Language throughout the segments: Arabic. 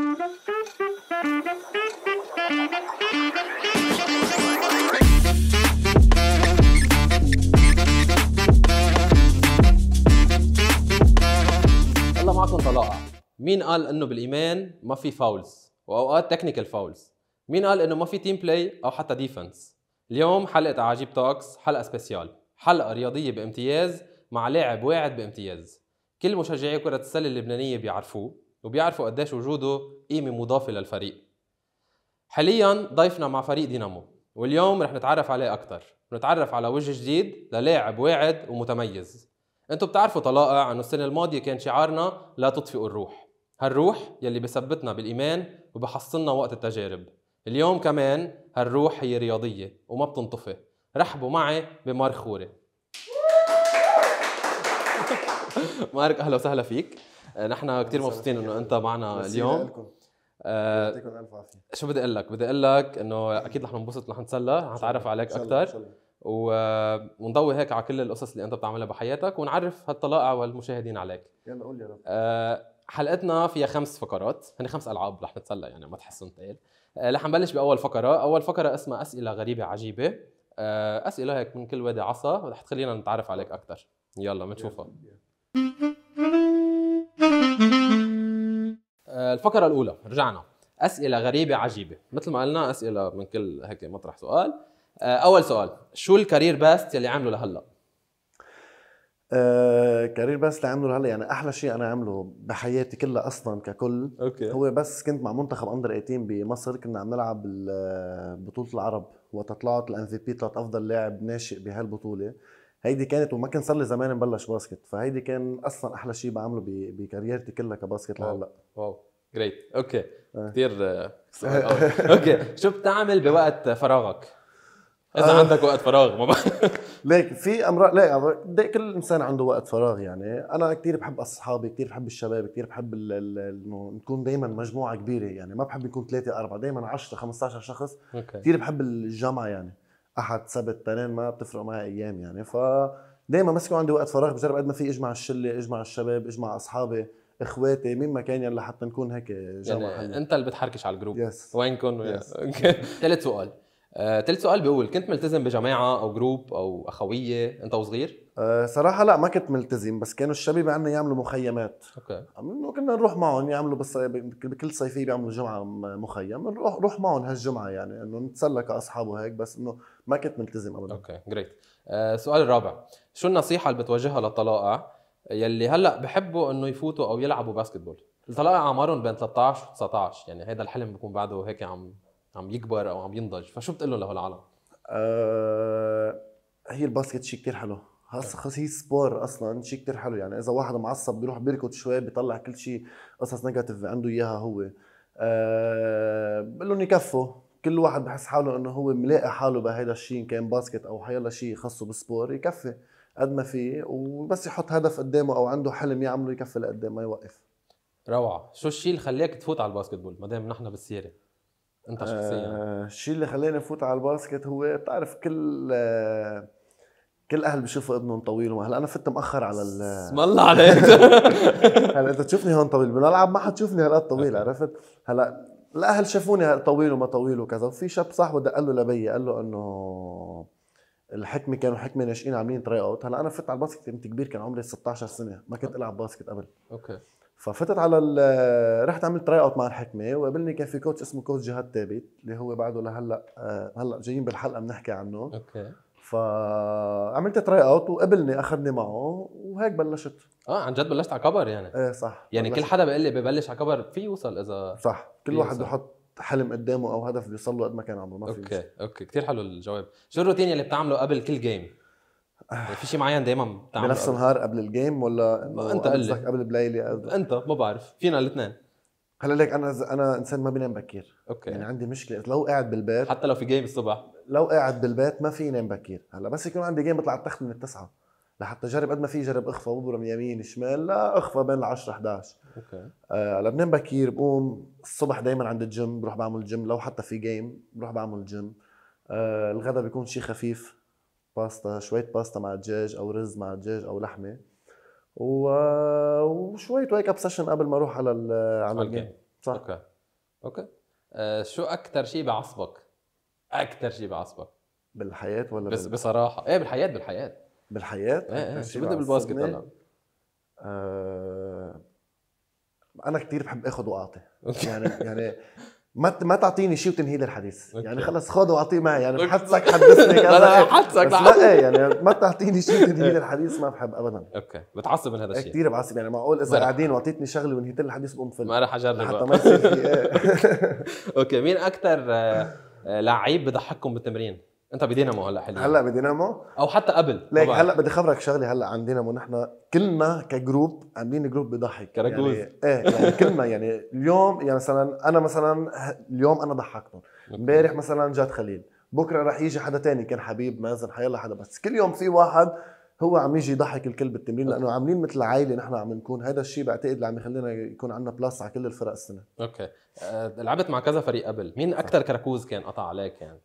الله معكم طلاقه مين قال انه بالايمان ما في فاولز واوقات تكنيكال فاولز مين قال انه ما في تيم بلاي او حتى ديفنس اليوم حلقه عجيب توكس حلقه سبيسيال حلقه رياضيه بامتياز مع لاعب واعد بامتياز كل مشجعي كره السله اللبنانيه بيعرفوه وبيعرفوا قديش وجوده قيمة مضافة للفريق حاليا ضيفنا مع فريق دينامو واليوم رح نتعرف عليه أكثر نتعرف على وجه جديد للاعب واعد ومتميز أنتم بتعرفوا طلائع انه السنة الماضية كان شعارنا لا تطفئوا الروح هالروح يلي بثبتنا بالإيمان وبحصلنا وقت التجارب اليوم كمان هالروح هي رياضية وما بتنطفي رحبوا معي بمارك خوري مارك اهلا وسهلا فيك آه، نحن كثير مبسوطين انه انت معنا اليوم آه، يعطيكم الف عافيه شو بدي اقول لك؟ بدي اقول لك انه اكيد رح ننبسط رح نتسلى رح نتعرف عليك اكثر آه، ونضوي هيك على كل القصص اللي انت بتعملها بحياتك ونعرف هالطلائع والمشاهدين عليك يلا قول يا رب حلقتنا فيها خمس فقرات هن خمس العاب رح نتسلى يعني ما تحسن ثقيل رح نبلش باول فقره اول فقره اسمها اسئله غريبه عجيبه اسئله هيك من كل وادي عصا رح تخلينا نتعرف عليك اكثر يلا بنشوفها الفقره الاولى رجعنا اسئله غريبه عجيبه مثل ما قلنا اسئله من كل هيك مطرح سؤال آه، اول سؤال شو الكارير باست يلي عامله لهلا آه، كارير بس اللي عمله هلا يعني احلى شيء انا عمله بحياتي كلها اصلا ككل أوكي. هو بس كنت مع منتخب اندر 18 بمصر كنا عم نلعب آه، بطوله العرب وقتها طلعت الام في بي طلعت افضل لاعب ناشئ بهالبطوله هيدي كانت وما كان صار لي زمان مبلش باسكت فهيدي كان اصلا احلى شيء بعمله بكاريرتي كلها كباسكت لهلا واو جريت اوكي كثير اوكي شو بتعمل بوقت فراغك؟ اذا آه. عندك وقت فراغ ما ليك في امراض ليك كل انسان عنده وقت فراغ يعني انا كثير بحب اصحابي كثير بحب الشباب كثير بحب انه نكون دائما مجموعه كبيره يعني ما بحب نكون ثلاثه اربعه دائما 10 15 شخص كثير بحب الجامعه يعني احد سبت اثنين ما بتفرق معي ايام يعني ف دائما ما مسكوا عندي وقت فراغ بجرب قد ما في اجمع الشله اجمع الشباب اجمع اصحابي اخواتي مين ما كان يلا حتى نكون هيك جمع يعني, يعني انت اللي بتحركش على الجروب يس وين كن ثالث سؤال ثالث آه، سؤال بيقول كنت ملتزم بجماعه او جروب او اخويه انت وصغير؟ أه صراحة لا ما كنت ملتزم بس كانوا الشباب عندنا يعملوا مخيمات اوكي كنا نروح معهم يعملوا بس بكل صيفية بيعملوا جمعة مخيم نروح روح معهم هالجمعة يعني انه نتسلى كاصحاب وهيك بس انه ما كنت ملتزم ابدا اوكي جريت السؤال آه، الرابع شو النصيحة اللي بتوجهها للطلائع يلي هلا بحبوا انه يفوتوا او يلعبوا باسكتبول الطلاق اعمارهم بين 13 و 19 يعني هذا الحلم بيكون بعده هيك عم عم يكبر او عم ينضج فشو بتقول له لهالعالم؟ أه هي الباسكت شيء كثير حلو خاص هي سبور اصلا شيء كثير حلو يعني اذا واحد معصب بيروح بيركض شوي بيطلع كل شيء قصص نيجاتيف عنده اياها هو أه بقول لهم يكفوا كل واحد بحس حاله انه هو ملاقي حاله بهيدا الشيء ان كان باسكت او حيلا شيء خاصه بالسبور يكفي قد ما في وبس يحط هدف قدامه او عنده حلم يعمله يكفي لقدام ما يوقف روعه شو الشيء اللي خلاك تفوت على الباسكتبول ما دام نحن بالسيره انت شخصيا آه الشيء اللي خلاني افوت على الباسكت هو بتعرف كل آه كل اهل بيشوفوا ابنهم طويل وهلا هلا انا فت مأخر على ال اسم الله عليك هلا انت تشوفني هون طويل بنلعب ما حتشوفني هالقد طويل عرفت هلا الاهل شافوني طويل وما طويل وكذا وفي شاب صاحبه دق له لبي قال له انه الحكمه كانوا حكمه ناشئين عاملين تراي اوت هلا انا فت على الباسكت كنت كبير كان عمري 16 سنه ما كنت العب باسكت قبل اوكي ففتت على ال... رحت عملت تراي اوت مع الحكمه وقابلني كان في كوتش اسمه كوتش جهاد ثابت اللي هو بعده لهلا آه، هلا جايين بالحلقه بنحكي عنه اوكي فعملت تراي اوت وقبلني اخذني معه وهيك بلشت اه عن جد بلشت على كبر يعني ايه صح يعني بلشت. كل حدا بيقول لي ببلش على كبر في يوصل اذا صح كل واحد بحط حلم قدامه او هدف بيوصل له قد ما كان عمره ما في اوكي مش. اوكي كثير حلو الجواب شو الروتين اللي بتعمله قبل كل جيم يعني في شيء معين دائما بتعمله بنفس النهار قبل الجيم ولا انت قبل قبل بليله انت ما بعرف فينا الاثنين هلا ليك انا انا انسان ما بنام بكير اوكي يعني عندي مشكله لو قاعد بالبيت حتى لو في جيم الصبح لو قاعد بالبيت ما في نام بكير هلا بس يكون عندي جيم بطلع التخت من التسعه لحتى جرب قد ما في جرب اخفى وبرم يمين شمال لا اخفى بين ال 10 11 اوكي آه لبنان بكير بقوم الصبح دائما عند الجيم بروح بعمل جيم لو حتى في جيم بروح بعمل جيم آه الغداء بيكون شيء خفيف باستا شوية باستا مع دجاج او رز مع دجاج او لحمه و... وشوية ويك اب سيشن قبل ما اروح على على الجيم صح اوكي اوكي آه شو اكثر شيء بعصبك؟ اكثر شيء بعصبك بالحياة ولا بس بال... بصراحة ايه بالحياة بالحياة بالحياه ايه ايه شو بدي بالباسكت هلا آه، انا كثير بحب اخذ واعطي يعني يعني ما ما تعطيني شيء وتنهي لي الحديث يعني خلص خذ واعطيه معي يعني بحدسك حدثني كذا لا بحدسك لا ايه يعني ما تعطيني شيء وتنهي لي إيه. الحديث ما بحب ابدا اوكي بتعصب من هذا إيه، الشيء كثير بعصب يعني معقول اذا قاعدين واعطيتني شغله ونهيت لي الحديث بقوم فل ما راح اجرب حتى ما يصير إيه. اوكي مين اكثر آه، آه، لعيب بضحككم بالتمرين؟ انت بدينامو هلا حاليا هلا بدينامو او حتى قبل ليك هلا بدي خبرك شغله هلا عن دينامو نحن كلنا كجروب عاملين جروب بضحك كرجوز يعني ايه يعني كلنا يعني اليوم يعني مثلا انا مثلا اليوم انا ضحكتهم امبارح مثلا جاد خليل بكره رح يجي حدا تاني كان حبيب مازن حيلا حدا بس كل يوم في واحد هو عم يجي يضحك الكل بالتمرين لانه عاملين مثل عائله نحن عم نكون هذا الشيء بعتقد اللي عم يخلينا يكون عندنا بلاس على كل الفرق السنه اوكي أه لعبت مع كذا فريق قبل مين اكثر كراكوز كان قطع عليك يعني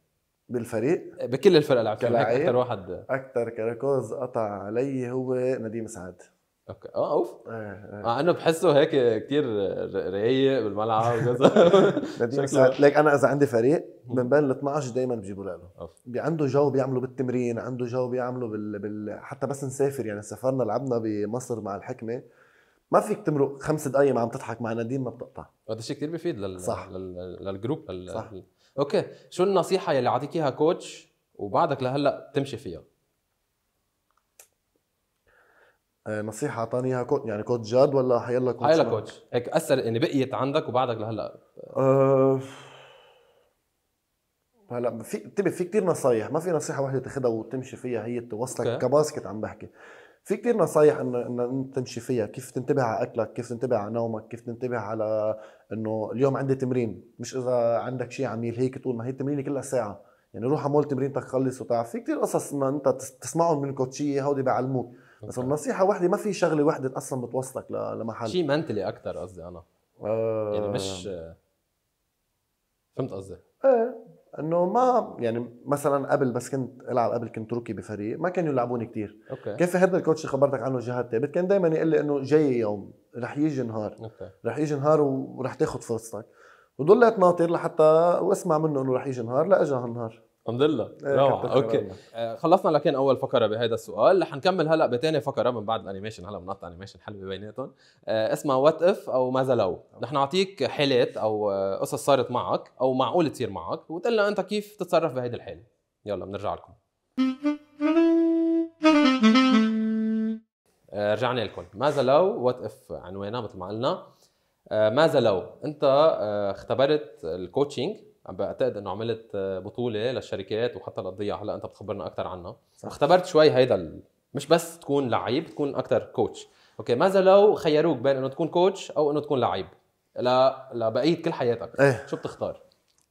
بالفريق بكل الفرق لعبت اكثر واحد اكثر كركوز قطع علي هو نديم سعد اوكي اه اوف آه، آه. مع انه بحسه هيك كثير رايق بالملعب نديم سعد ليك انا اذا عندي فريق من بين ال 12 دائما بجيبوا له عنده جو بيعملوا بالتمرين عنده جو بيعملوا بال... بال... حتى بس نسافر يعني سافرنا لعبنا بمصر مع الحكمه ما فيك تمرق خمس دقائق ما عم تضحك مع نديم ما بتقطع هذا الشيء كثير بيفيد لل... صح لل... للجروب لل... صح. اوكي شو النصيحه يلي اعطيك اياها كوتش وبعدك لهلا تمشي فيها آه، نصيحه اعطاني اياها كوتش يعني كوتش جاد ولا حيلا كوتش حيلا كوتش هيك اثر يعني بقيت عندك وبعدك لهلا آه، هلا في انتبه في كثير نصايح ما في نصيحه واحده تاخذها وتمشي فيها هي توصلك كباسكت عم بحكي في كثير نصايح ان ان تمشي فيها كيف تنتبه على اكلك كيف تنتبه على نومك كيف تنتبه على انه اليوم عندي تمرين مش اذا عندك شيء عم يلهيك تقول ما هي التمرين كلها ساعه يعني روح عمول تمرينتك خلص وتعرف في كثير قصص انه انت تسمعهم من كوتشيه هودي بيعلموك بس النصيحه وحده ما في شغله وحده اصلا بتوصلك لمحل شيء منتلي اكثر قصدي انا آه يعني مش آه. فهمت قصدي؟ ايه انه ما يعني مثلا قبل بس كنت العب قبل كنت روكي بفريق ما كانوا يلعبوني كثير اوكي كيف هذا الكوتش اللي خبرتك عنه جهاد ثابت كان دائما يقول لي انه جاي يوم رح يجي نهار أوكي. رح يجي نهار ورح تاخذ فرصتك وضليت ناطر لحتى واسمع منه انه رح يجي نهار لا اجى هالنهار الحمد لله روعه إيه، اوكي آه، خلصنا لكن اول فقره بهذا السؤال رح نكمل هلا بثاني فقره من بعد الانيميشن هلا بنقطع انيميشن حلوه بيناتهم آه، اسمها وات اف او ماذا لو رح نعطيك حالات او آه، قصص صارت معك او معقول تصير معك وتقول انت كيف تتصرف بهيدي الحاله يلا بنرجع لكم رجعنا لكم ماذا لو وات اف عنوانها مثل ما قلنا ماذا لو انت اختبرت الكوتشنج بعتقد انه عملت آه، بطوله للشركات وحتى للضياع هلا انت بتخبرنا اكثر عنها اختبرت شوي هيدا ال... مش بس تكون لعيب تكون اكثر كوتش اوكي ماذا لو خيروك بين انه تكون كوتش او انه تكون لعيب ل... لبقيه كل حياتك ايه. شو بتختار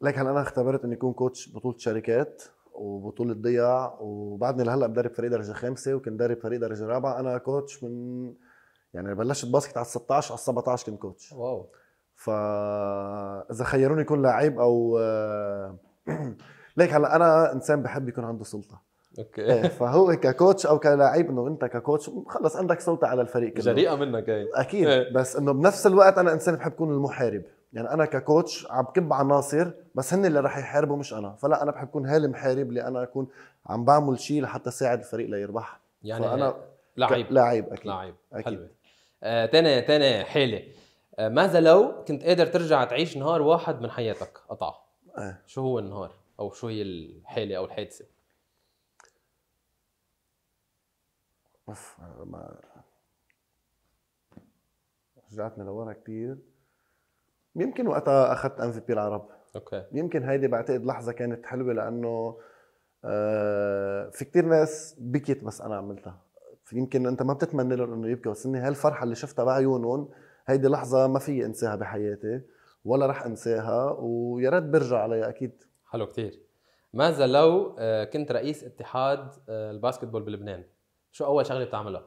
لك هلا انا اختبرت اني اكون كوتش بطوله شركات وبطوله ضياع وبعدني لهلا بدرب فريق درجه خامسه وكنت درب فريق درجه رابعه انا كوتش من يعني بلشت باسكت على 16 على 17 كنت كوتش واو فاذا خيروني اكون لعيب او آه، ليك هلا انا انسان بحب يكون عنده سلطه اوكي إيه، فهو ككوتش او كلاعب انه انت ككوتش خلص عندك سلطه على الفريق كله جريئه منك هي اكيد ايه. بس انه بنفس الوقت انا انسان بحب اكون المحارب يعني انا ككوتش عم كب عناصر بس هن اللي رح يحاربوا مش انا فلا انا بحب اكون هالي محارب اللي انا اكون عم بعمل شيء لحتى ساعد الفريق ليربح يعني فانا لعيب لعيب اكيد لعيب اكيد حلوه آه تاني تاني حاله آه، ماذا لو كنت قادر ترجع تعيش نهار واحد من حياتك قطعه أه. شو هو النهار او شو هي الحاله او الحادثه اوف ما رجعتني لورا كثير يمكن وقتها اخذت ام في بي العرب اوكي يمكن هيدي بعتقد لحظه كانت حلوه لانه آه، في كثير ناس بكيت بس انا عملتها يمكن انت ما بتتمنى لهم انه يبكوا بس هالفرحه اللي شفتها بعيونهم هيدي لحظة ما في انساها بحياتي ولا رح انساها ويا ريت برجع عليها اكيد حلو كتير ماذا لو آه، كنت رئيس اتحاد آه، الباسكتبول بلبنان شو اول شغله بتعملها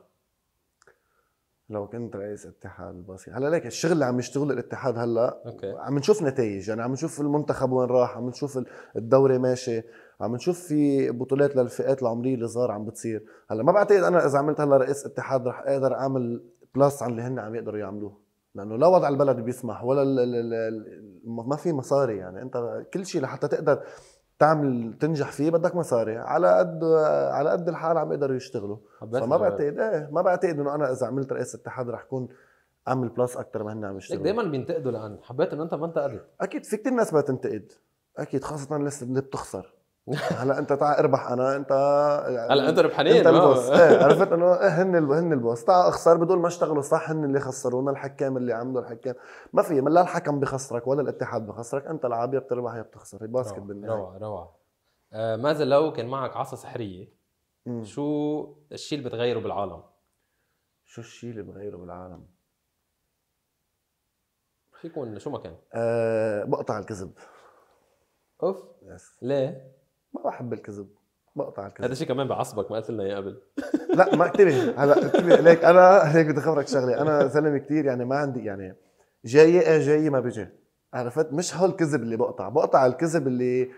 لو كنت رئيس اتحاد الباسكت هلا ليك الشغل اللي عم يشتغله الاتحاد هلا أوكي. عم نشوف نتائج يعني عم نشوف المنتخب وين راح عم نشوف الدوري ماشي عم نشوف في بطولات للفئات العمريه الصغار عم بتصير هلا ما بعتقد انا اذا عملت هلا رئيس اتحاد رح اقدر اعمل بلس عن اللي هن عم يقدروا يعملوه لانه لا وضع البلد بيسمح ولا الـ الـ الـ ما في مصاري يعني انت كل شيء لحتى تقدر تعمل تنجح فيه بدك مصاري على قد على قد الحال عم يقدروا يشتغلوا فما بعتقد ايه ما بعتقد انه انا اذا عملت رئيس اتحاد رح كون اعمل بلس اكثر ما هن عم يشتغلوا دائما بينتقدوا لان حبيت انه انت ما انتقدت اكيد في كثير ناس تنتقد اكيد خاصه الناس اللي بتخسر هلا انت تعال اربح انا انت يعني هلا انت ربحانين انت البوس ايه عرفت انه ايه هن هن البوس تعال اخسر بدون ما اشتغلوا صح هن اللي خسرونا الحكام اللي عملوا الحكام ما في لا الحكم بخسرك ولا الاتحاد بخسرك انت العاب يا بتربح يا بتخسر الباسكت بالنهايه روعه روعه آه ماذا لو كان معك عصا سحريه مم. شو الشيء اللي بتغيره بالعالم؟ شو الشيء اللي بغيره بالعالم؟ فيكون شو ما كان؟ أه بقطع الكذب اوف يس. ليه؟ ما بحب الكذب بقطع الكذب هذا شيء كمان بعصبك ما قلت لنا اياه قبل لا ما انتبه هلا انتبه ليك انا هيك بدي اخبرك شغله انا زلمه كثير يعني ما عندي يعني جاي ايه جاي ما بيجي عرفت مش الكذب اللي بقطع بقطع الكذب اللي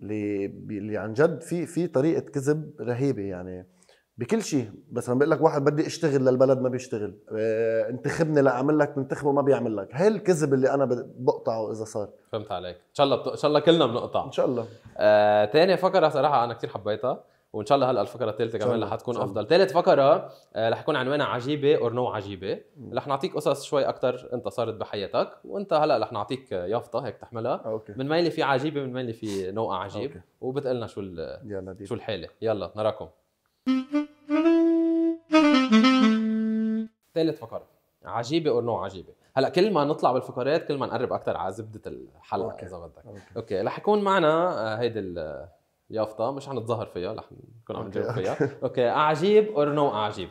اللي اللي عن جد في في طريقه كذب رهيبه يعني بكل شيء بس انا بقول لك واحد بدي اشتغل للبلد ما بيشتغل اه انتخبني لاعمل لك تنتخبه ما بيعمل لك هي الكذب اللي انا بقطعه اذا صار فهمت عليك ان شاء الله بت... ان شاء الله كلنا بنقطع ان شاء الله آه، تاني صراحه انا كثير حبيتها وان شاء الله هلا الفقره الثالثه كمان رح تكون افضل ثالث فقره آه، رح يكون عنوانها عجيبه اور نو عجيبه رح نعطيك قصص شوي اكثر انت صارت بحياتك وانت هلا رح نعطيك يافطه هيك تحملها آه، أوكي. من مين اللي في عجيبه من مين اللي في نوع عجيب وبتقلنا شو ال... شو الحاله يلا نراكم ثالث فقره عجيبه او نو عجيبه هلا كل ما نطلع بالفقرات كل ما نقرب اكثر على زبده الحلقه اذا بدك أوكي. اوكي رح يكون معنا آه، هيدي اليافطه مش حنتظاهر فيها رح نكون عم نجاوب فيها اوكي اعجيب او نو اعجيب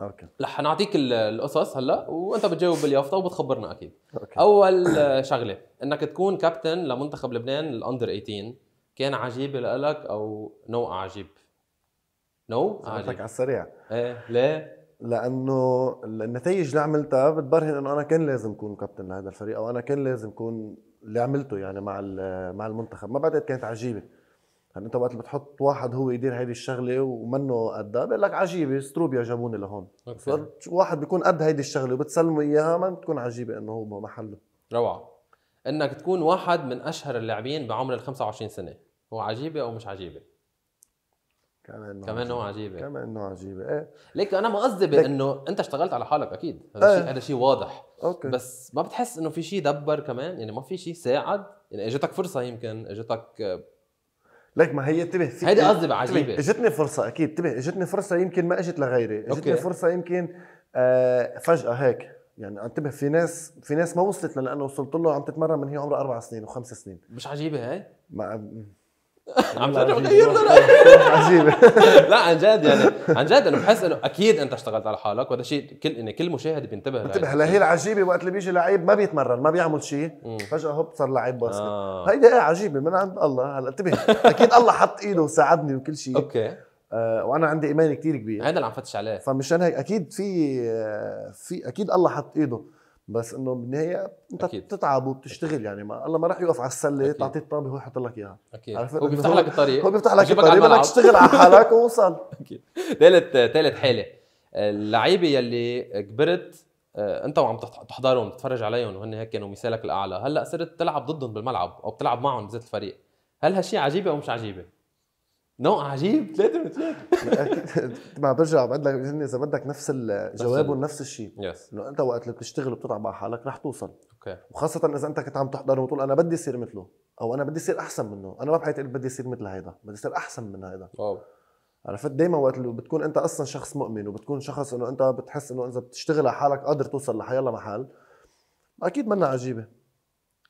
اوكي رح نعطيك القصص هلا وانت بتجاوب باليافطه وبتخبرنا اكيد أوكي. اول آه، شغله انك تكون كابتن لمنتخب لبنان الاندر 18 كان عجيبه لك او نو عجيب نو no? على السريع ايه ليه؟ لانه النتائج اللي عملتها بتبرهن انه انا كان لازم اكون كابتن لهذا الفريق او انا كان لازم اكون اللي عملته يعني مع مع المنتخب ما بعتقد كانت عجيبه هل يعني انت وقت اللي بتحط واحد هو يدير هذه الشغله ومنه قدها بقول لك عجيبه ستروبيا جابوني لهون واحد بيكون قد هيدي الشغله وبتسلمه اياها ما بتكون عجيبه انه هو محله روعه انك تكون واحد من اشهر اللاعبين بعمر ال 25 سنه هو عجيبه او مش عجيبه كمان نوع كمان نوع عجيبه كمان نوع عجيبه ايه ليك انا ما قصدي بانه انت اشتغلت على حالك اكيد هذا ايه. شيء هذا واضح اوكي بس ما بتحس انه في شيء دبر كمان يعني ما في شيء ساعد يعني اجتك فرصه يمكن اجتك ليك ما هي انتبه في هيدي قصدي عجيبه اجتني فرصه اكيد انتبه اجتني فرصه يمكن ما اجت لغيري اجتني أوكي. فرصه يمكن آه فجاه هيك يعني انتبه في ناس في ناس ما وصلت لانه وصلت له عم تتمرن من هي عمرها اربع سنين وخمس سنين مش عجيبه هاي؟ ما عم ترجع عجيبه لا عن جد يعني عن جد انه بحس انه اكيد انت اشتغلت على حالك وهذا شيء كل إن يعني كل مشاهد بينتبه انتبه لهي العجيبه وقت اللي بيجي لعيب ما بيتمرن ما بيعمل شيء فجاه هوب صار لعيب باسكت آه. هيدي ايه عجيبه من عند الله هلا انتبه اكيد الله حط ايده وساعدني وكل شيء اوكي آه وانا عندي ايمان كثير كبير هذا اللي عم فتش عليه فمشان هيك اكيد في آه، في اكيد الله حط ايده بس انه بالنهايه انت أكيد. بتتعب وبتشتغل يعني ما الله ما راح يوقف على السله تعطي الطابه هو يحط لك اياها اكيد هو بيفتح لك الطريق هو بيفتح لك الطريق بدك تشتغل على حالك ووصل اكيد ثالث ثالث حاله اللعيبه يلي كبرت آه، انت وعم تحضرهم تتفرج عليهم وهن هيك كانوا مثالك الاعلى هلا صرت تلعب ضدهم بالملعب او بتلعب معهم بذات الفريق هل هالشيء عجيبه او مش عجيبه نوع عجيب ثلاثة من ثلاثة ما برجع بقول لك هن إذا بدك نفس الجواب ونفس الشيء يس إنه أنت وقت اللي بتشتغل وبتتعب على حالك رح توصل اوكي وخاصة إذا أنت كنت عم تحضر وتقول أنا بدي أصير مثله أو أنا بدي أصير أحسن منه أنا ما بحياتي بدي أصير مثل هيدا بدي أصير أحسن من هيدا واو عرفت دائما وقت اللي بتكون انت اصلا شخص مؤمن وبتكون شخص انه انت بتحس انه اذا بتشتغل على حالك قادر توصل لحيالله محل اكيد منا عجيبه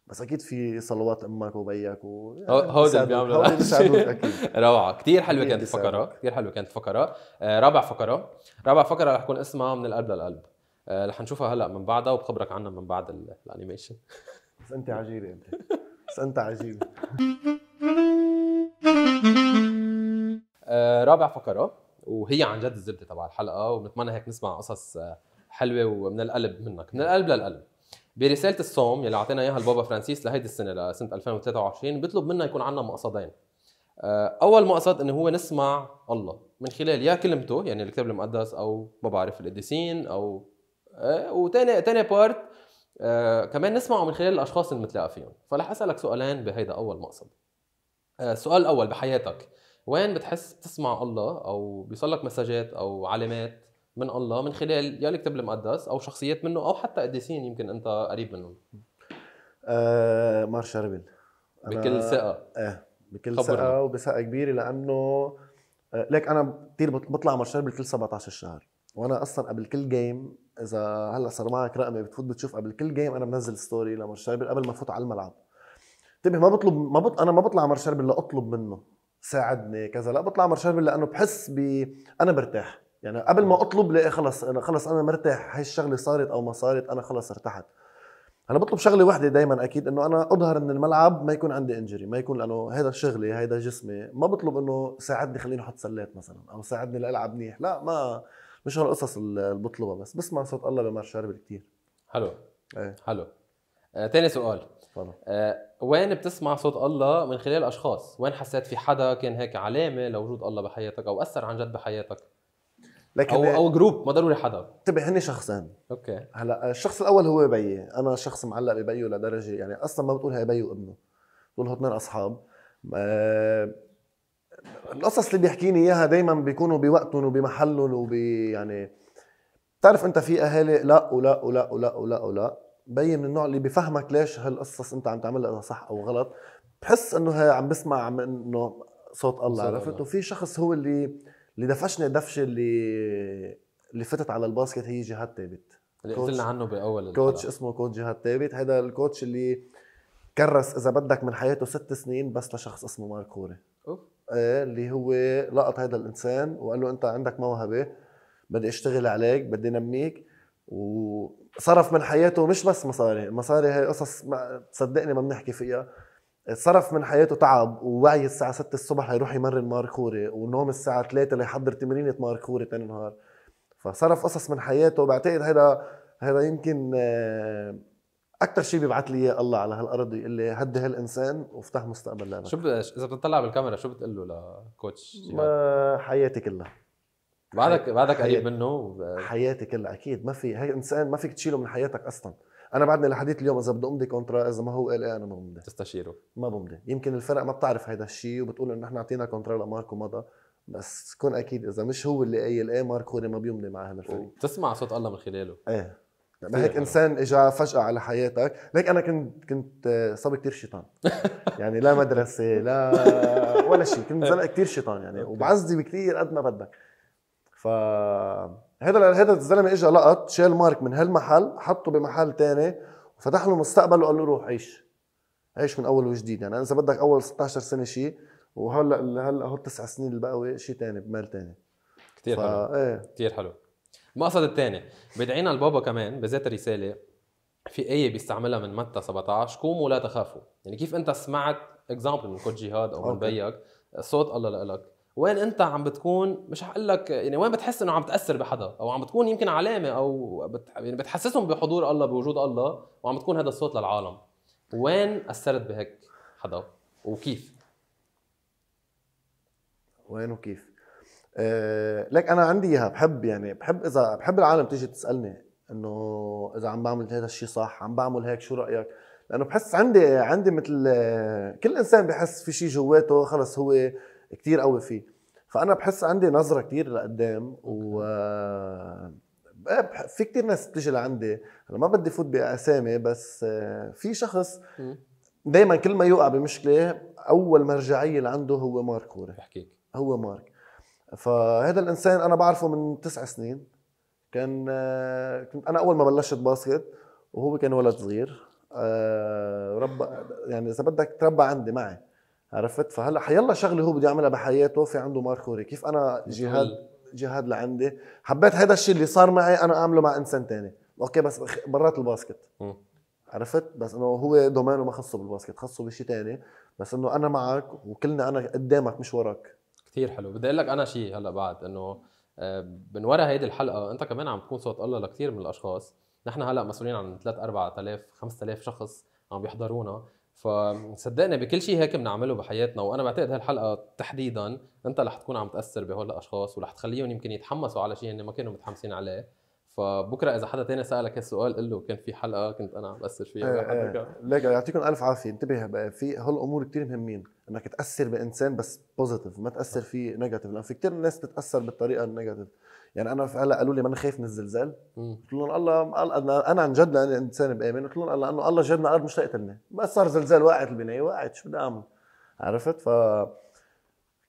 بس اكيد في صلوات امك وبيك و هودي بيعملوا يعني اكيد روعه كثير حلوه كانت الفقره كثير حلوه آه، كانت الفقره رابع فقره رابع فقره رح يكون اسمها من القلب للقلب آه، رح نشوفها هلا من بعدها وبخبرك عنها من بعد الانيميشن بس انت عجيبه انت بس انت عجيب آه، رابع فقره وهي عن جد الزبده تبع الحلقه وبنتمنى هيك نسمع قصص حلوه ومن القلب منك من القلب للقلب برساله الصوم يلي اعطينا اياها البابا فرانسيس لهيدي السنه لسنه 2023 بيطلب منا يكون عندنا مقصدين آه، اول مقصد انه هو نسمع الله من خلال يا كلمته يعني الكتاب المقدس او ما بعرف القديسين او آه، وثاني ثاني بارت آه كمان نسمعه من خلال الاشخاص اللي بنتلاقى فيهم فرح اسالك سؤالين بهيدا اول مقصد آه السؤال الاول بحياتك وين بتحس بتسمع الله او بيوصل لك مسجات او علامات من الله من خلال يا الكتاب المقدس او شخصيات منه او حتى قديسين يمكن انت قريب منهم آه مار شربل بكل ثقه ايه بكل ثقه وبثقه كبيره لانه آه ليك انا كثير بطلع مار شربل كل 17 شهر وانا اصلا قبل كل جيم اذا هلا صار معك رقمي بتفوت بتشوف قبل كل جيم انا بنزل ستوري لمار شربل قبل ما افوت على الملعب انتبه ما بطلب ما بط... انا ما بطلع مار شربل لاطلب منه ساعدني كذا لا بطلع مار شربل لانه بحس ب انا برتاح يعني قبل ما اطلب لا خلص انا خلص انا مرتاح هاي الشغله صارت او ما صارت انا خلص ارتحت انا بطلب شغله واحده دائما اكيد انه انا اظهر من الملعب ما يكون عندي انجري ما يكون لانه هذا شغلي هيدا جسمي ما بطلب انه ساعدني خليني احط سلات مثلا او ساعدني لالعب منيح لا ما مش هالقصص اللي بطلبها بس بسمع صوت الله بمر شارب كثير حلو ايه حلو آه، تاني سؤال تفضل آه، وين بتسمع صوت الله من خلال اشخاص وين حسيت في حدا كان هيك علامه لوجود الله بحياتك او اثر عن جد بحياتك لكن او او جروب ما ضروري حدا انتبه طيب، هن شخصين اوكي هلا الشخص الاول هو بيي انا شخص معلق ببيو لدرجه يعني اصلا ما بتقول هي بيي وابنه بتقول هو اثنين اصحاب أه القصص اللي بيحكيني اياها دائما بيكونوا بوقتهم وبمحلهم وب يعني بتعرف انت في اهالي لا ولا ولا ولا ولا ولا بي من النوع اللي بفهمك ليش هالقصص انت عم تعملها اذا صح او غلط بحس انه هي عم بسمع من انه صوت الله عرفت وفي شخص هو اللي اللي دفشنا دفشه اللي اللي فتت على الباسكت هي جهاد ثابت اللي لنا عنه باول الحلقة. كوتش اسمه كوتش جهاد ثابت هذا الكوتش اللي كرس اذا بدك من حياته ست سنين بس لشخص اسمه مارك خوري ايه اللي هو لقط هذا الانسان وقال له انت عندك موهبه بدي اشتغل عليك بدي نميك وصرف من حياته مش بس مصاري مصاري هي قصص ما صدقني ما بنحكي فيها صرف من حياته تعب ووعي الساعة 6 الصبح يروح يمرن ماركوري ونوم الساعة 3 ليحضر تمرينة ماركوري تاني نهار فصرف قصص من حياته بعتقد هذا هذا يمكن آه، اكثر شيء بيبعث لي اياه الله على هالارض يقول لي هدي هالانسان وافتح مستقبل لك شو اذا بتطلع بالكاميرا شو بتقول له لكوتش ما حياتي كلها بعدك بعدك قريب منه حياتي كلها اكيد ما في هي انسان ما فيك تشيله من حياتك اصلا انا بعدني لحديت اليوم اذا بدي امضي كونترا اذا ما هو قال ايه انا ما بمضي تستشيره ما بمضي يمكن الفرق ما بتعرف هيدا الشيء وبتقول انه نحن اعطينا كونترا لماركو مضى بس كون اكيد اذا مش هو اللي قايل ايه ماركو ما بيمضي مع هذا الفريق بتسمع صوت الله من خلاله ايه ما هيك انسان اجى فجاه على حياتك ليك انا كنت كنت آه، صبي كثير شيطان يعني لا مدرسه لا ولا شيء كنت زلق كثير شيطان يعني وبعزي بكثير قد ما بدك ف هذا هذا الزلمه اجى لقط شال مارك من هالمحل حطه بمحل تاني وفتح له مستقبل وقال له روح عيش عيش من اول وجديد يعني اذا بدك اول 16 سنه شيء وهلا هلا هو التسع سنين اللي بقوا شيء تاني بمال تاني كثير ف... حلو ايه كثير حلو المقصد الثاني بدعينا البابا كمان بذات الرساله في آية بيستعملها من متى 17 قوموا لا تخافوا يعني كيف أنت سمعت اكزامبل من كوتش جهاد أو من بيك صوت الله لك وين انت عم بتكون مش هقول لك يعني وين بتحس انه عم تاثر بحدا او عم بتكون يمكن علامه او بت يعني بتحسسهم بحضور الله بوجود الله وعم بتكون هذا الصوت للعالم وين اثرت بهيك حدا وكيف وين وكيف أه لك انا عندي اياها بحب يعني بحب اذا بحب العالم تيجي تسالني انه اذا عم بعمل هذا الشيء صح عم بعمل هيك شو رايك لانه بحس عندي عندي مثل آه، كل انسان بحس في شيء جواته خلص هو كثير قوي فيه فانا بحس عندي نظره كثير لقدام و آه، في كثير ناس بتيجي لعندي انا ما بدي فوت باسامي بس آه، في شخص دائما كل ما يوقع بمشكله اول مرجعيه اللي عنده هو مارك هوري بحكيك هو مارك فهذا الانسان انا بعرفه من تسع سنين كان آه، كنت انا اول ما بلشت باسكت وهو كان ولد صغير ربى يعني اذا بدك تربى عندي معي عرفت فهلا حيلا شغله هو بده يعملها بحياته في عنده ماركوري كيف انا جهاد جهاد لعندي حبيت هذا الشيء اللي صار معي انا اعمله مع انسان تاني اوكي بس برات الباسكت عرفت بس انه هو دومينه ما خصه بالباسكت خصه بشيء تاني بس انه انا معك وكلنا انا قدامك مش وراك كثير حلو بدي اقول لك انا شيء هلا بعد انه آه، من ورا هيدي الحلقه انت كمان عم تكون صوت الله لكثير من الاشخاص نحن هلا مسؤولين عن 3 4000 5000 شخص عم بيحضرونا فصدقني بكل شيء هيك بنعمله بحياتنا وانا بعتقد هالحلقه تحديدا انت رح تكون عم تاثر بهول الاشخاص ورح تخليهم يمكن يتحمسوا على شيء هن ما كانوا متحمسين عليه فبكره اذا حدا تاني سالك هالسؤال قل له كان في حلقه كنت انا عم باثر فيها إيه، إيه. ليك يعطيكم الف عافيه انتبه في هالامور كثير مهمين انك تاثر بانسان بس بوزيتيف ما تاثر فيه نيجاتيف لانه في كثير ناس بتتاثر بالطريقه النيجاتيف يعني انا هلا قالوا لي ما انا خايف من الزلزال قلت لهم الله انا عن جد لاني انسان بامن قلت لهم الله انه الله جابنا الارض مش تقتلنا بس صار زلزال وقعت البنايه وقعت شو بدي اعمل عرفت ف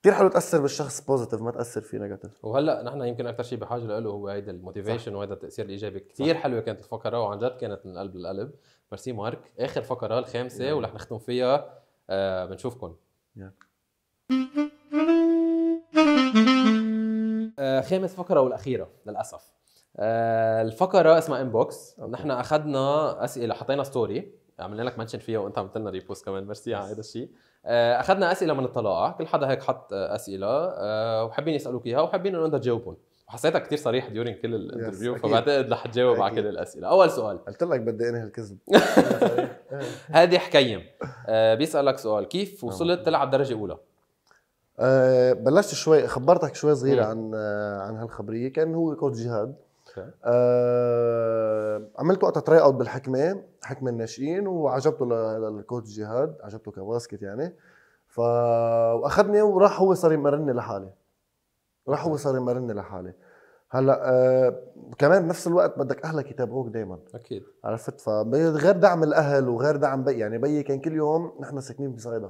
كثير حلو تاثر بالشخص بوزيتيف ما تاثر فيه نيجاتيف وهلا نحن يمكن اكثر شيء بحاجه له هو هيدا الموتيفيشن وهيدا التاثير الايجابي كثير حلوه كانت الفقره وعن جد كانت من قلب للقلب ميرسي مارك اخر فقره الخامسه ورح نختم فيها آه بنشوفكم yeah. خامس فقره والاخيره للاسف آه، الفقره اسمها انبوكس نحن اخذنا اسئله حطينا ستوري عملنا لك منشن فيها وانت عملت لنا ريبوست كمان ميرسي على هذا الشيء آه، اخذنا اسئله من الطلائع كل حدا هيك حط آه، اسئله وحابين يسالوك اياها وحابين انه انت تجاوبهم وحسيتك كثير صريح ديورين كل الانترفيو فبعتقد رح تجاوب على كل الاسئله اول سؤال قلت لك بدي انهي الكذب هادي حكيم بيسالك سؤال كيف نعم. وصلت تلعب درجه اولى آه، بلشت شوي خبرتك شوي صغيره مم. عن آه عن هالخبريه كان هو كوت جهاد آه عملت وقتها تراي اوت بالحكمه حكمه الناشئين وعجبته للكوت جهاد عجبته كباسكت يعني ف واخذني وراح هو صار يمرني لحالي راح هو صار يمرني لحالي هلا آه كمان بنفس الوقت بدك اهلك يتابعوك دائما اكيد عرفت فغير دعم الاهل وغير دعم بي يعني بيي كان كل يوم نحن ساكنين بصيدا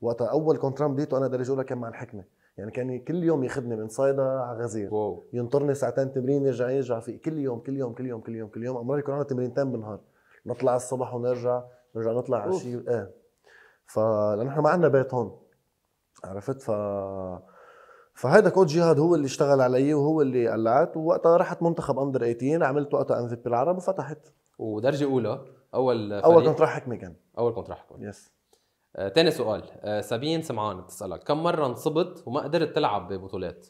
وقتها اول كونترام بديته انا درجه اولى كان مع الحكمه يعني كان كل يوم ياخذني من صيدا على غزير واو. ينطرني ساعتين تمرين يرجع يرجع في كل يوم كل يوم كل يوم كل يوم كل يوم امرار يكون عندنا تمرينتين بالنهار نطلع الصبح ونرجع نرجع نطلع على الشيء ايه فلانه ما عندنا بيت هون عرفت ف فهيدا كوتش جهاد هو اللي اشتغل علي وهو اللي قلعت ووقتها رحت منتخب اندر 18 عملت وقتها ام في بي العرب وفتحت ودرجه اولى اول فريق. اول راح حكمه كان اول راح حكمه يس آه، تاني سؤال آه، سابين سمعان بتسالك كم مره انصبت وما قدرت تلعب ببطولات؟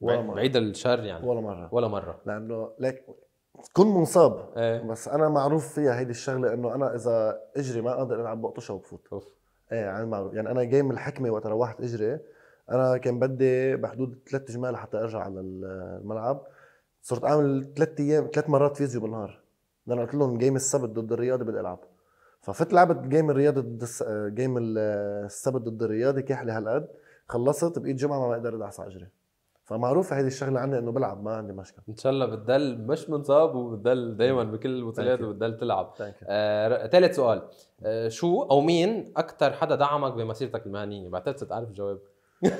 ولا مرة بعيد الشر يعني ولا مرة ولا مرة لأنه ليك تكون منصاب ايه بس أنا معروف فيها هيدي الشغلة إنه أنا إذا إجري ما أقدر ألعب بقطشها وبفوت أوف إيه يعني معروف يعني أنا جاي من الحكمة وقت روحت إجري أنا كان بدي بحدود ثلاث جمال لحتى أرجع على الملعب صرت أعمل ثلاث أيام ثلاث مرات فيزيو بالنهار لانه قلت لهم جيم السبت ضد الرياضة بدي ألعب لعبت جيم الرياضي ضد جيم السبت ضد الرياضي كحلي هالقد خلصت بقيت جمعه ما بقدر ادعس على اجري فمعروفه هذه الشغله عندي انه بلعب ما عندي مشكله ان شاء الله بتضل مش منصاب وبتضل دائما بكل البطولات وبتضل تلعب ثالث آه سؤال آه شو او مين اكثر حدا دعمك بمسيرتك المهنيه بعتقد تعرف الجواب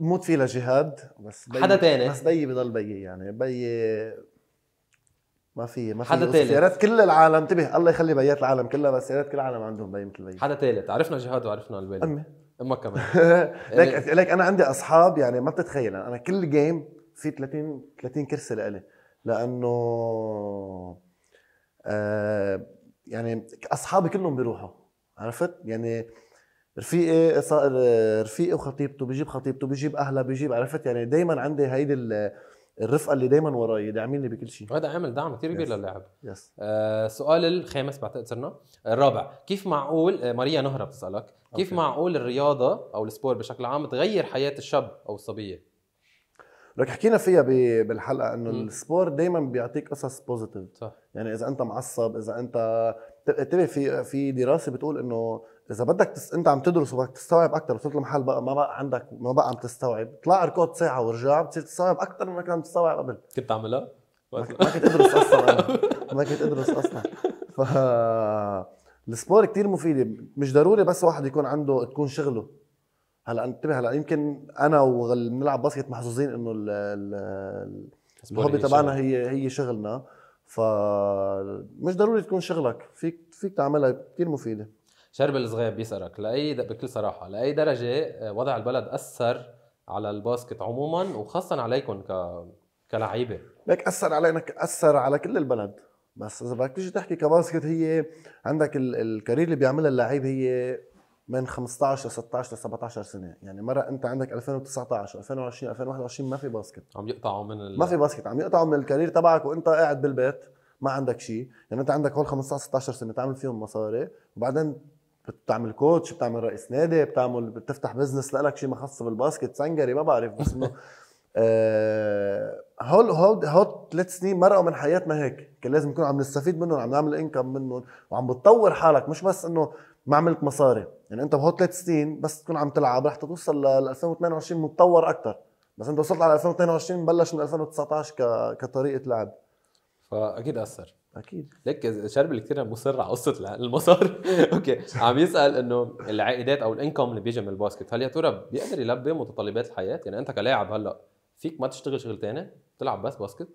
موت فيه لجهاد بس حدا تاني بس بيي بضل بيي يعني بيي ما في ما في حدا تالت سيارات كل العالم انتبه الله يخلي بيات العالم كلها بس سيارات كل العالم عندهم بي مثل بي حدا تالت عرفنا جهاد وعرفنا البالي امي امك كمان يعني ليك ليك انا عندي اصحاب يعني ما بتتخيل انا كل جيم في 30 30 كرسي لإلي لانه آه، يعني اصحابي كلهم بيروحوا عرفت يعني رفيقي صار رفيقي وخطيبته بجيب خطيبته بجيب اهلها بجيب عرفت يعني دائما عندي هيدي الرفقه اللي دايما وراي داعميني بكل شيء هذا عامل دعم كثير كبير للاعب يس آه سؤال الخامس بعتقد صرنا آه، الرابع كيف معقول آه ماريا نهره بتسالك كيف أوكي. معقول الرياضه او السبور بشكل عام تغير حياه الشاب او الصبيه لك حكينا فيها بالحلقه انه السبور دائما بيعطيك قصص بوزيتيف صح يعني اذا انت معصب اذا انت تبقى في في دراسه بتقول انه اذا بدك تس... انت عم تدرس وبدك تستوعب اكثر وصلت لمحل بقى ما بقى عندك ما بقى عم تستوعب طلع اركض ساعه ورجع بتصير تستوعب اكثر ما كنت عم تستوعب قبل كنت تعملها؟ ما كنت ادرس اصلا أنا. ما كنت ادرس اصلا ف السبور كثير مفيده مش ضروري بس واحد يكون عنده تكون شغله هلا انتبه هلا يمكن انا واللي بنلعب باسكت محظوظين انه الهوبي تبعنا هي هي شغلنا فمش ضروري تكون شغلك فيك فيك تعملها كثير مفيده شرب الصغير بيسألك لأي بكل صراحة لأي درجة آه، وضع البلد أثر على الباسكت عموما وخاصة عليكم ك كلعيبة لك أثر علينا أثر على كل البلد بس إذا بدك تيجي تحكي كباسكت هي عندك الكارير اللي بيعملها اللعيب هي من 15 ل 16 ل 17 سنه يعني مره انت عندك 2019 2020 2021 ما في باسكت عم يقطعوا من ال... ما في باسكت عم يقطعوا من الكارير تبعك وانت قاعد بالبيت ما عندك شيء يعني انت عندك هول 15 16 سنه تعمل فيهم مصاري وبعدين بتعمل كوتش بتعمل رئيس نادي بتعمل بتفتح بزنس لك شيء مخصص بالباسكت سنجري ما بعرف بس انه آه هول هول هول ثلاث سنين مرقوا من حياتنا هيك كان لازم نكون عم نستفيد منهم عم نعمل انكم منهم وعم بتطور حالك مش بس انه ما عملت مصاري يعني انت بهول ثلاث سنين بس تكون عم تلعب رح توصل ل 2022 متطور اكثر بس انت وصلت على 2022 بلش من 2019 ك... كطريقه لعب فاكيد اثر اكيد ليك اللي كثير مصر على قصه المصاري اوكي عم يسال انه العائدات او الانكم اللي بيجي من الباسكت هل يا ترى بيقدر يلبي متطلبات الحياه يعني انت كلاعب هلا فيك ما تشتغل شغل ثاني تلعب بس باسكت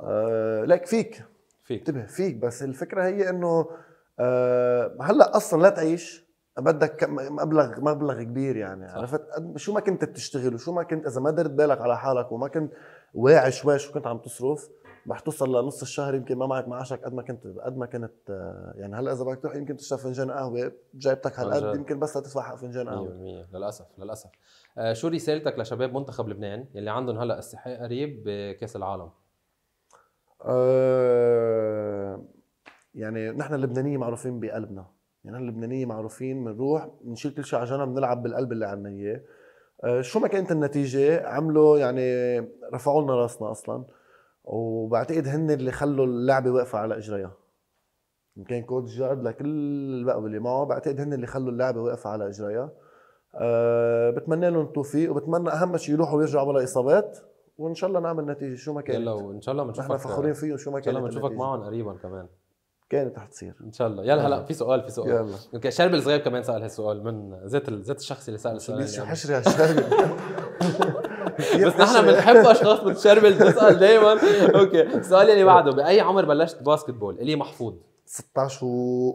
أه لك فيك فيك انتبه فيك بس الفكره هي انه أه هلا اصلا لا تعيش بدك مبلغ مبلغ كبير يعني صح. عرفت شو ما كنت بتشتغل وشو ما كنت اذا ما درت بالك على حالك وما كنت واعي شوي شو كنت عم تصرف رح توصل لنص الشهر يمكن ما معك معاشك قد ما كنت قد ما كنت آه، يعني هلا اذا بدك تروح يمكن تشرب فنجان قهوه جايبتك هالقد يمكن بس تدفع حق فنجان قهوه 100% للاسف للاسف آه، شو رسالتك لشباب منتخب لبنان يلي عندهم هلا استحقاق قريب بكاس العالم؟ آه، يعني نحن اللبنانيين معروفين بقلبنا يعني نحن اللبنانيين معروفين بنروح بنشيل كل شيء على جنب بنلعب بالقلب اللي عندنا اياه شو ما كانت النتيجه عملوا يعني رفعوا لنا راسنا اصلا وبعتقد هن اللي خلوا اللعبه واقفه على اجريها ان كان كوت جارد لكل البقوه اللي معه بعتقد هن اللي خلوا اللعبه واقفه على اجريها أه بتمنى لهم التوفيق وبتمنى اهم شيء يروحوا ويرجعوا بلا اصابات وان شاء الله نعمل نتيجه شو ما كانت يلا وان شاء الله بنشوفك احنا فخورين فيه شو ما كانت ان شاء الله بنشوفك معهم قريبا كمان كانت رح تصير ان شاء الله يلا هلا في سؤال في سؤال يلا اوكي شربل صغير كمان سال هالسؤال من ذات ذات الشخص اللي سال السؤال شو يعني. حشري على شربل بس نحن بنحب اشخاص بتشربل تسال دائما اوكي السؤال اللي بعده باي عمر بلشت باسكتبول الي محفوظ 16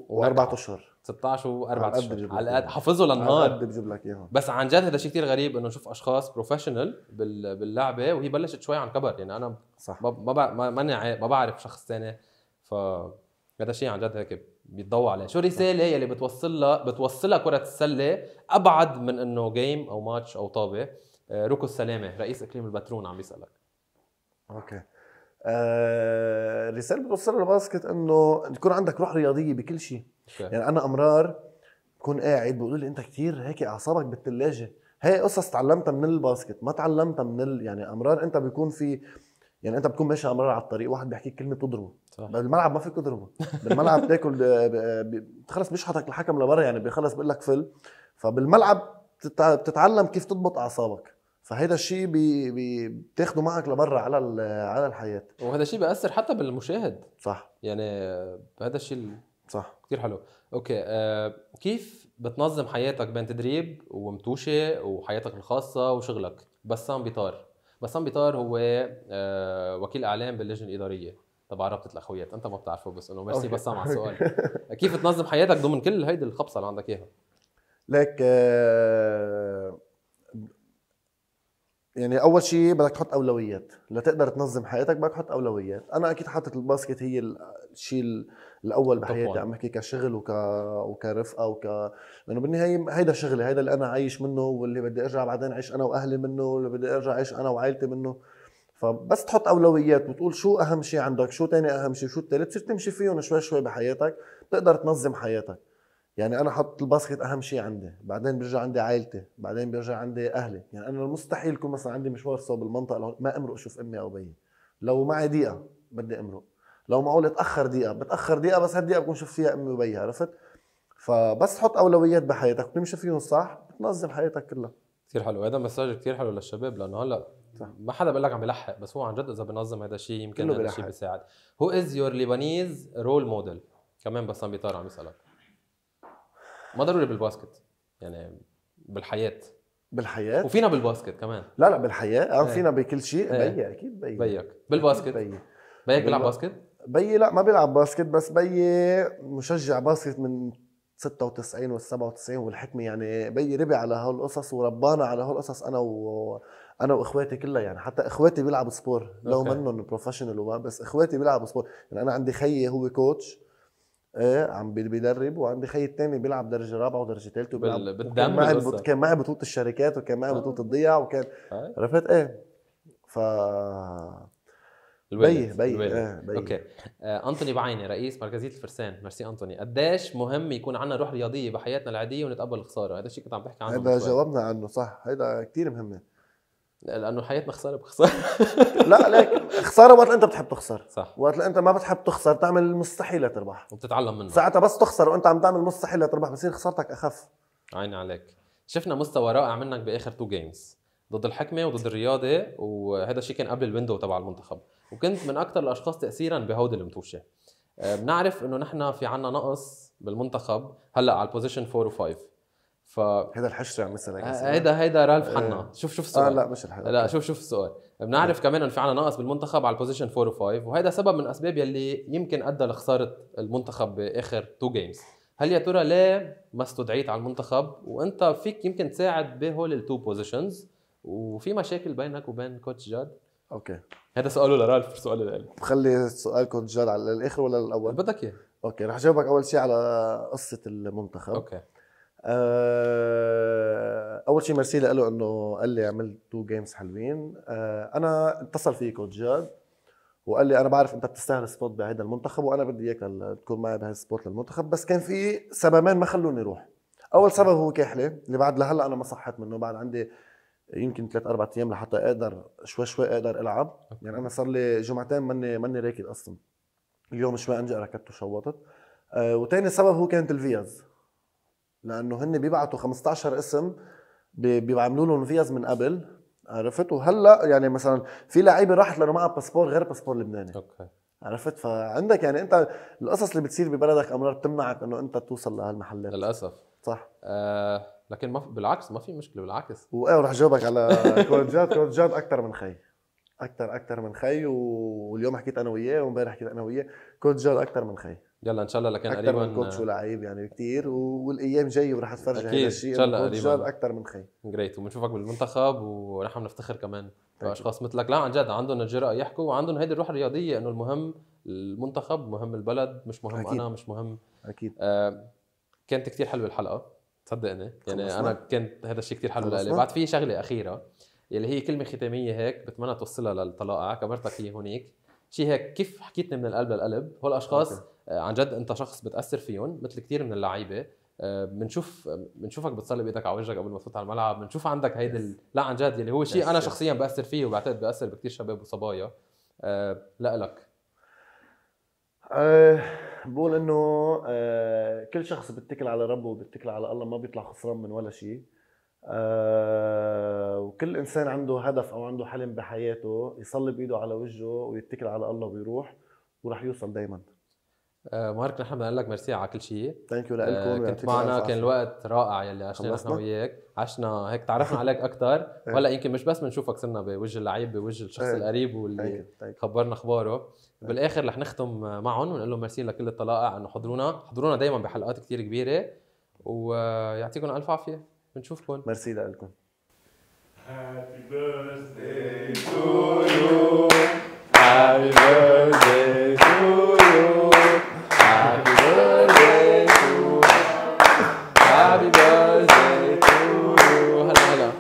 و4 اشهر 16 و4 اشهر على قد حافظه للنهار على قد بجيب لك اياهم بس عن جد هذا شيء كثير غريب انه نشوف اشخاص بروفيشنال باللعبه وهي بلشت شوي عن كبر يعني انا صح ما ما ما, ما بعرف شخص ثاني ف هذا شيء عن جد هيك بيتضوى عليه شو الرساله يلي بتوصل لها بتوصلها كره السله ابعد من انه جيم او ماتش او طابه آه، روكو السلامه رئيس اقليم البترون عم بيسالك اوكي آه رسالة بتوصل الباسكت انه يكون عندك روح رياضية بكل شيء يعني انا امرار بكون قاعد بقول لي انت كثير هيك اعصابك بالثلاجة هي قصص تعلمتها من الباسكت ما تعلمتها من ال... يعني امرار انت بيكون في يعني انت بتكون ماشي امرار على الطريق واحد بيحكيك كلمه تضربه صح. بالملعب ما فيك تضربه بالملعب بتاكل ب... ب... خلص بيشحطك الحكم لبرا يعني بيخلص بيقول لك فل فبالملعب بتتعلم كيف تضبط اعصابك فهيدا الشيء بي بي بتاخده معك لبرا على على الحياه وهذا الشيء بياثر حتى بالمشاهد صح يعني هذا الشيء صح كثير حلو اوكي آه كيف بتنظم حياتك بين تدريب ومتوشه وحياتك الخاصه وشغلك بسام بيطار بسام بيطار هو آه وكيل اعلام باللجنه الاداريه تبع رابطه الاخويات انت ما بتعرفه بس انه ميرسي بسام على السؤال كيف تنظم حياتك ضمن كل هيدي الخبصه اللي عندك اياها ليك آه، يعني اول شيء بدك تحط اولويات لتقدر تنظم حياتك بدك تحط اولويات انا اكيد حاطط الباسكت هي الشيء الاول بحياتي عم بحكي كشغل وك... وكرفقه وك لانه بالنهايه هيدا شغلي هيدا اللي انا عايش منه واللي بدي ارجع بعدين اعيش انا واهلي منه واللي بدي ارجع اعيش انا وعائلتي منه فبس تحط اولويات وتقول شو اهم شيء عندك شو تاني اهم شيء شو الثالث بتصير تمشي فيهم شوي شوي بحياتك بتقدر تنظم حياتك يعني انا حط الباسكت اهم شيء عندي بعدين برجع عندي عائلتي بعدين برجع عندي اهلي يعني انا مستحيل يكون مثلا عندي مشوار صوب المنطقه لو ما امرق شوف امي او بيي لو معي دقيقه بدي امرق لو معقول اتاخر دقيقه بتاخر دقيقه بس هالدقيقه بكون شوف فيها امي وبيي عرفت فبس تحط اولويات بحياتك وتمشي فيهم صح بتنظم حياتك كلها كثير حلو هذا مساج كثير حلو للشباب لانه هلا ما حدا بقول لك عم بيلحق بس هو عن جد اذا بنظم هذا الشيء يمكن هذا الشيء بيساعد هو از يور ليبانيز رول موديل كمان بسام بيطار عم يسالك ما ضروري بالباسكت يعني بالحياه بالحياه وفينا بالباسكت كمان لا لا بالحياه اه إيه. فينا بكل شيء إيه. بيي اكيد بيي بيك بالباسكت بيي بيك بيلعب باسكت؟ بيي لا ما بيلعب باسكت بس بيي مشجع باسكت من 96 وال 97 والحكمه يعني بيي ربي على هالقصص وربانا على هالقصص انا و انا واخواتي كلها يعني حتى اخواتي بيلعبوا سبور لو منهم بروفيشنال وما بس اخواتي بيلعبوا سبور يعني انا عندي خيي هو كوتش ايه عم بيدرب وعندي خي الثاني بيلعب درجه رابعه ودرجه ثالثه وبيلعب بالدم معي كان معي بطوله الشركات وكان معي آه. بطوله الضيع وكان آه. عرفت ايه ف الوالد. بي بي بي اوكي آه انطوني بعيني رئيس مركزيه الفرسان ميرسي انطوني قديش مهم يكون عندنا روح رياضيه بحياتنا العاديه ونتقبل الخساره هذا الشيء كنت عم بحكي عنه هذا جاوبنا عنه صح هذا كثير مهم لانه حياتنا خساره بخساره لا ليك خساره وقت انت بتحب تخسر صح وقت انت ما بتحب تخسر تعمل المستحيل لتربح وبتتعلم منه ساعتها بس تخسر وانت عم تعمل المستحيل لتربح بصير خسارتك اخف عيني عليك شفنا مستوى رائع منك باخر تو جيمز ضد الحكمه وضد الرياضه وهذا الشيء كان قبل الويندو تبع المنتخب وكنت من اكثر الاشخاص تاثيرا بهودي المتوشه آه، بنعرف انه نحن في عنا نقص بالمنتخب هلا على البوزيشن 4 و5 ف هذا الحشرة يعني يعني مثلا هيدا هيدا رالف آه. حنا شوف شوف السؤال آه لا مش الحلقة. لا شوف شوف السؤال بنعرف آه. كمان انه في عنا نقص بالمنتخب على البوزيشن 4 و5 وهذا سبب من الاسباب يلي يمكن ادى لخساره المنتخب باخر تو جيمز هل يا ترى ليه ما استدعيت على المنتخب وانت فيك يمكن تساعد بهول التو بوزيشنز وفي مشاكل بينك وبين كوتش جاد اوكي هذا سؤاله لرالف سؤاله لالي بخلي سؤال كوتش جاد على الاخر ولا الاول بدك اياه اوكي رح جاوبك اول شيء على قصه المنتخب اوكي آه، اول شيء ميرسي له انه قال لي عملت تو جيمز حلوين آه، انا اتصل فيك جاد وقال لي انا بعرف انت بتستاهل سبوت بهذا المنتخب وانا بدي اياك تكون معي بهذا السبوت للمنتخب بس كان في سببين ما خلوني اروح اول سبب هو كحله اللي بعد لهلا انا ما صحت منه بعد عندي يمكن ثلاث اربع ايام لحتى اقدر شوي شوي اقدر العب يعني انا صار لي جمعتين ماني ماني راكد اصلا اليوم شوي انجا ركضت وشوطت آه وثاني سبب هو كانت الفيز لانه هن بيبعتوا 15 اسم بيعملوا لهم فيز من قبل عرفت وهلا يعني مثلا في لعيبه راحت لانه معها باسبور غير باسبور لبناني اوكي عرفت فعندك يعني انت القصص اللي بتصير ببلدك امرار بتمنعك انه انت توصل لهالمحلات للاسف صح آه لكن ما بالعكس ما في مشكله بالعكس وايه رح جاوبك على كورجات كورجات اكثر من خي اكثر اكثر من خي واليوم حكيت انا وياه وامبارح حكيت انا وياه كورجات اكثر من خي يلا ان شاء الله لكان قريبا اكثر من كوتش ولاعيب يعني كثير والايام جاي ورح اتفرج هذا الشيء ان شاء الله قريبا اكثر من خير جريت وبنشوفك بالمنتخب ونحن بنفتخر كمان باشخاص مثلك لا عن جد عندهم الجرأه يحكوا وعندهم هيدي الروح الرياضيه انه المهم المنتخب مهم البلد مش مهم أكيد. انا مش مهم اكيد آه كانت كثير حلوه الحلقه صدقني يعني انا كنت هذا الشيء كثير حلو لإلي بعد في شغله اخيره اللي هي كلمه ختاميه هيك بتمنى توصلها للطلاقه كبرتك هي هونيك شيء هيك كيف حكيتني من القلب للقلب هول الاشخاص آه، عن جد انت شخص بتاثر فيهم مثل كثير من اللعيبه بنشوف آه، بنشوفك بتصلي بايدك على وجهك قبل ما تفوت على الملعب بنشوف عندك هيدي ال... لا عن جد اللي يعني هو شيء انا شخصيا باثر فيه وبعتقد باثر بكثير شباب وصبايا آه، لا لك أه بقول انه أه كل شخص بيتكل على ربه وبيتكل على الله ما بيطلع خسران من ولا شيء آه، وكل انسان عنده هدف او عنده حلم بحياته يصلي بايده على وجهه ويتكل على الله ويروح وراح يوصل دائما آه، مارك نحن بدنا نقول لك ميرسي على كل شيء ثانك يو لكم كنت معنا كان الوقت رائع يلي عشنا نحن وياك عشنا هيك تعرفنا عليك اكثر إيه. وهلا يمكن مش بس بنشوفك صرنا بوجه اللعيب بوجه الشخص إيه. القريب واللي خبرنا اخباره إيه. بالاخر رح نختم معهم ونقول لهم ميرسي لكل الطلائع انه حضرونا حضرونا دائما بحلقات كثير كبيره ويعطيكم الف عافيه بنشوفكم ميرسي لكم Happy birthday to you Happy birthday to you Happy birthday to you Happy birthday to you هلا هلا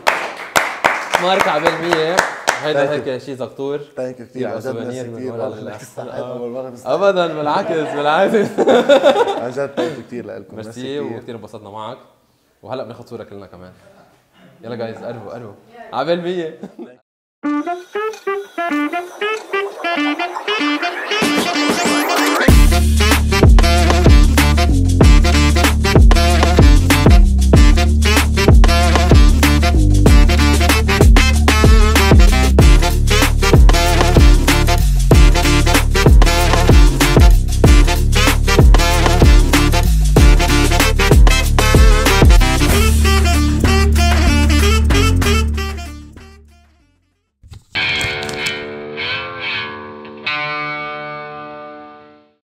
مارك على مية هيدا هيك شيء زقطور ثانك يو كثير عجبني كثير ابدا بالعكس بالعكس عن جد ثانك يو كثير لكم ميرسي وكثير انبسطنا معك وهلا بناخذ صوره كلنا كمان يلا جايز قربوا قربوا عبال 100